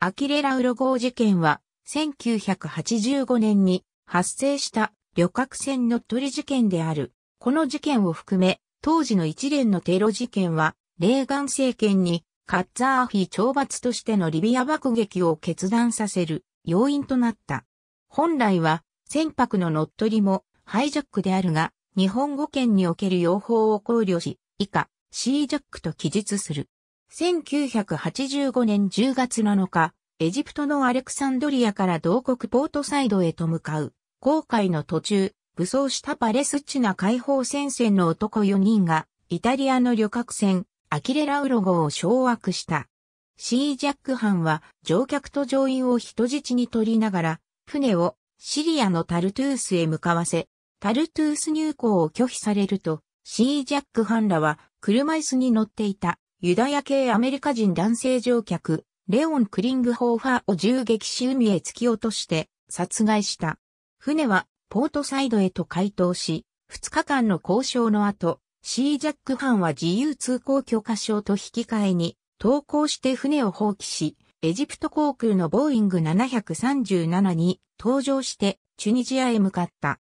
アキレラ・ウロ号事件は、1985年に発生した旅客船乗っ取り事件である。この事件を含め、当時の一連のテロ事件は、レーガン政権にカッザーフィ懲罰としてのリビア爆撃を決断させる要因となった。本来は船舶の乗っ取りもハイジャックであるが、日本語圏における用法を考慮し、以下、シージャックと記述する。1985年10月7日、エジプトのアレクサンドリアから同国ポートサイドへと向かう、航海の途中、武装したパレスチナ解放戦線の男4人が、イタリアの旅客船、アキレラウロ号を掌握した。シージャック班は乗客と乗員を人質に取りながら、船をシリアのタルトゥースへ向かわせ、タルトゥース入港を拒否されると、シージャック班らは車椅子に乗っていたユダヤ系アメリカ人男性乗客、レオン・クリングホーファーを銃撃し海へ突き落として殺害した。船はポートサイドへと回答し、2日間の交渉の後、シージャック班は自由通行許可証と引き換えに、投降して船を放棄し、エジプト航空のボーイング737に搭乗してチュニジアへ向かった。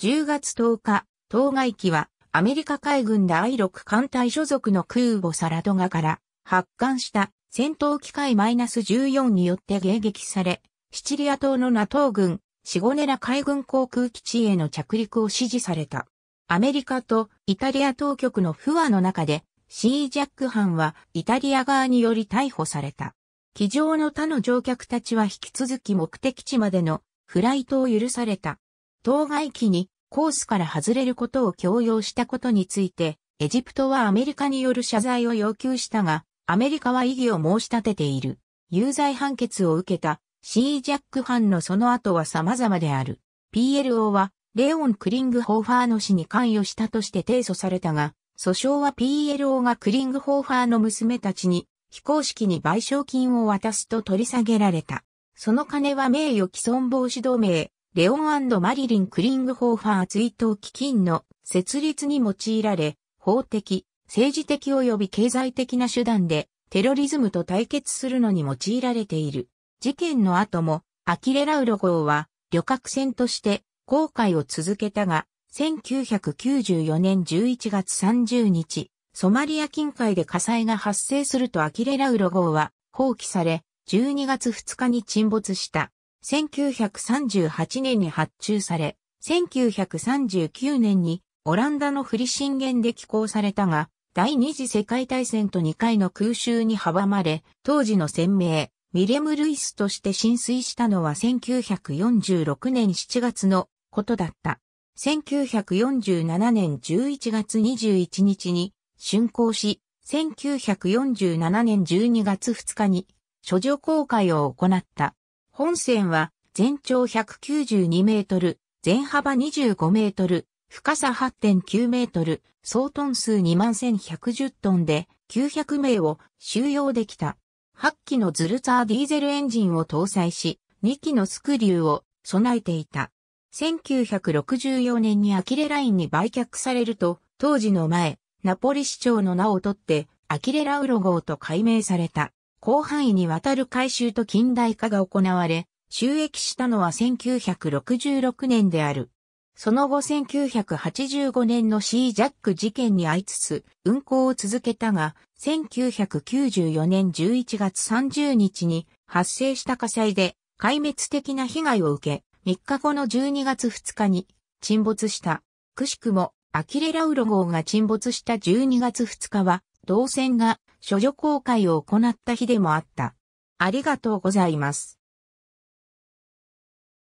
10月10日、当該機はアメリカ海軍第6艦隊所属の空母サラドガから発艦した戦闘機械 -14 によって迎撃され、シチリア島の NATO 軍、シゴネラ海軍航空基地への着陸を指示された。アメリカとイタリア当局の不和の中で、シージャック班はイタリア側により逮捕された。機上の他の乗客たちは引き続き目的地までのフライトを許された。当該機にコースから外れることを強要したことについて、エジプトはアメリカによる謝罪を要求したが、アメリカは異議を申し立てている。有罪判決を受けたシージャックンのその後は様々である。PLO はレオン・クリングホーファーの死に関与したとして提訴されたが、訴訟は PLO がクリングホーファーの娘たちに非公式に賠償金を渡すと取り下げられた。その金は名誉毀損防止同盟レオンマリリン・クリングホーファー追悼基金の設立に用いられ、法的、政治的及び経済的な手段でテロリズムと対決するのに用いられている。事件の後も、アキレラウロ号は旅客船として航海を続けたが、1994年11月30日、ソマリア近海で火災が発生するとアキレラウロ号は放棄され、12月2日に沈没した。1938年に発注され、1939年にオランダのフリシンゲンで寄港されたが、第二次世界大戦と2回の空襲に阻まれ、当時の船名、ミレム・ルイスとして浸水したのは1946年7月のことだった。1947年11月21日に竣工し、1947年12月2日に処女公開を行った。本線は全長192メートル、全幅25メートル、深さ8.9メートル、総トン数21,110トンで900名を収容できた。8機のズルツァーディーゼルエンジンを搭載し、2機のスクリューを備えていた。1964年にアキレラインに売却されると、当時の前、ナポリ市長の名を取って、アキレラウロ号と改名された。広範囲にわたる改修と近代化が行われ、収益したのは1966年である。その後1985年の C ジャック事件に遭いつつ、運行を続けたが、1994年11月30日に発生した火災で壊滅的な被害を受け、3日後の12月2日に沈没した。くしくも、アキレラウロ号が沈没した12月2日は、動線が処女公開を行った日でもあった。ありがとうございます。